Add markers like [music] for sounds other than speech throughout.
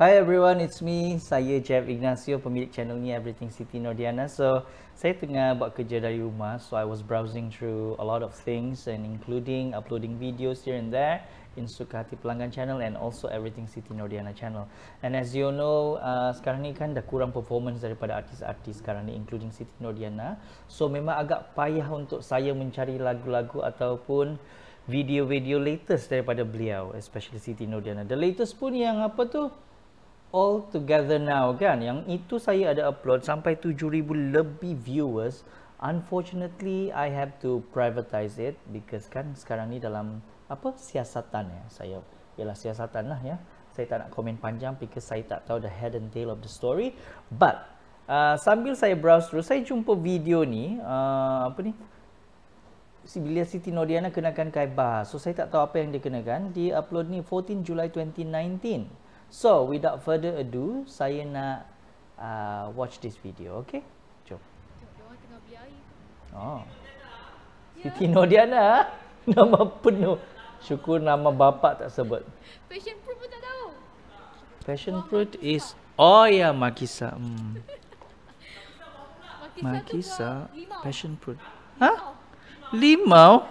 Hi everyone, it's me. Saya Jeff Ignacio, pemilik channel ni Everything City Nordiana. So, saya tengah buat kerja dari rumah. So, I was browsing through a lot of things and including uploading videos here and there in Sukati Pelanggan channel and also Everything City Nordiana channel. And as you know, uh, sekarang ni kan dah kurang performance daripada artis-artis sekarang ni including City Nordiana. So, memang agak payah untuk saya mencari lagu-lagu ataupun video-video latest daripada beliau, especially Siti Nordiana. The latest pun yang apa tu? all together now kan yang itu saya ada upload sampai 7000 lebih viewers unfortunately i have to privatize it because kan sekarang ni dalam apa siasatan ya saya ialah siasatan lah ya saya tak nak komen panjang because saya tak tahu the head and tail of the story but uh, sambil saya browse terus saya jumpa video ni uh, apa ni Sibilia Siti Nordiana kenakan Kaibah. So saya tak tahu apa yang dia kenakan. Dia upload ni 14 Julai 2019. So without further ado, saya nak uh, watch this video, okay? Jom. Oh. Siti Nodiana. Ha? [laughs] Nama penuh. Syukur nama bapa tak sebut. Passion fruit pun tak tahu. Passion fruit is oh ya yeah, Makisa. Hmm. [laughs] Makisa, Makisa passion fruit. Ha? Limau.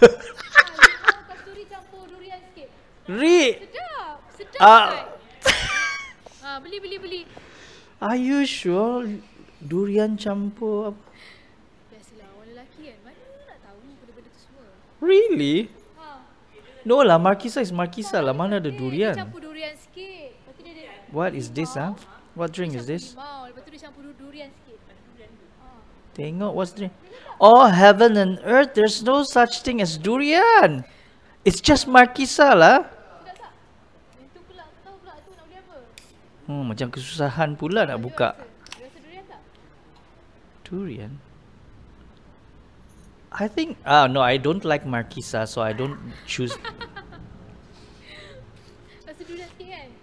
Kasturi [laughs] Ri. Ah. [laughs] ah, beli beli beli. Are you sure durian campur apa? Biasalah orang lelaki kan. Mana nak tahu benda-benda tu semua. Really? Ha. No lah, Markisa is Markisa lah. Mana ada durian? Dia campur durian sikit. Dia, dia, dia, What is this ah? Ha? What drink is this? Limau. Lepas tu dia campur durian sikit. Tengok what's drink. Oh heaven and earth, there's no such thing as durian. It's just Markisa lah. Hmm, macam kesusahan pula nak buka. durian I think... Ah, no. I don't like Markisa. So, I don't choose... Rasa [laughs] durian sikit kan?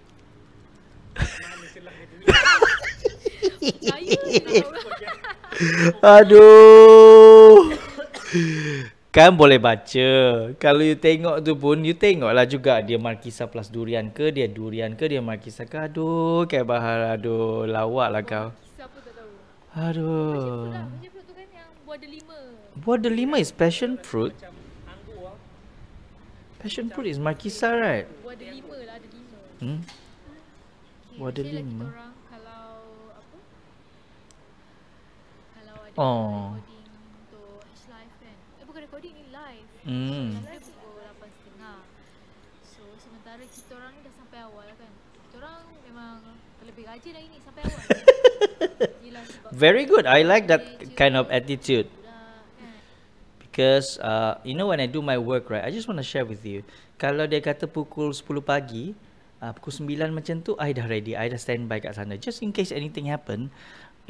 Aduh. [laughs] Kan boleh baca. Kalau you tengok tu pun, you tengok lah juga dia Markisa plus durian ke, dia durian ke, dia Markisa ke. Aduh, kayak bahar. Aduh, lawak lah kau. Markisa pun tak tahu. Aduh. Passion fruit lah. Passion fruit tu kan yang buah delima. Buah delima is passion fruit? Ah. Passion fruit is Markisa, right? Buah delima lah, delima. Hmm? Buah delima. Kalau apa? Kalau ada oh. body. Hmm. Very good. I like that kind of attitude. Kan. Because uh, you know when I do my work, right? I just want to share with you. Kalau dia kata pukul 10 pagi, uh, pukul 9 macam tu, I dah ready. I dah standby kat sana. Just in case anything happen,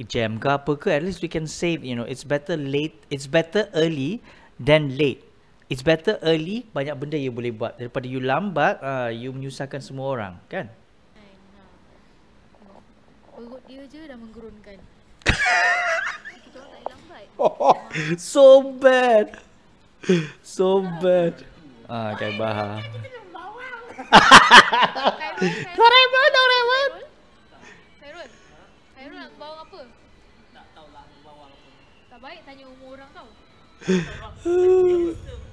jam ke apa ke, at least we can save. You know, it's better late. It's better early than late. It's better early banyak benda you boleh buat daripada you lambat uh, you menyusahkan semua orang kan? Perut dia je dah menggerunkan. [laughs] so bad. So bad. Ah, kan bah. Sorry, bro, don't worry. Khairul. Khairul nak bawa apa? Tak lah, bawa apa. Tak baik tanya umur orang tau. [laughs]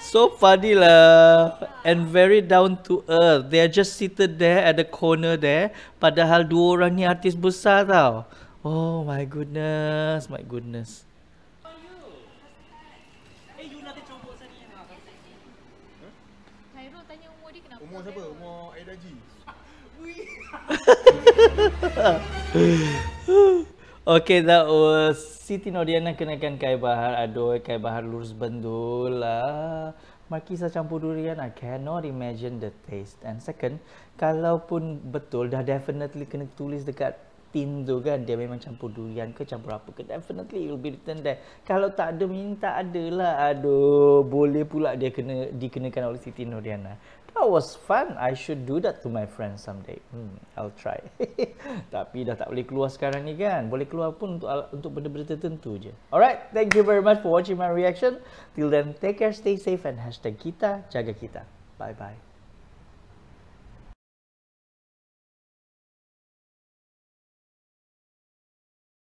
so funny lah and very down to earth they are just seated there at the corner there padahal dua orang ni artis besar tau oh my goodness my goodness Umur siapa? Umur Aida G. [laughs] [laughs] Okay, that was uh, Siti Nodiana kenakan Kai Bahar. Aduh, Kai Bahar lurus bendul lah. Markisa campur durian, I cannot imagine the taste. And second, kalaupun betul, dah definitely kena tulis dekat tin tu kan. Dia memang campur durian ke campur apa ke. Definitely it will be written there. Kalau tak ada, minta adalah. Aduh, boleh pula dia kena dikenakan oleh Siti Nodiana that was fun. I should do that to my friends someday. Hmm, I'll try. [laughs] Tapi dah tak boleh keluar sekarang ni kan. Boleh keluar pun untuk untuk benda-benda tertentu je. Alright, thank you very much for watching my reaction. Till then, take care, stay safe and hashtag kita, jaga kita. Bye-bye.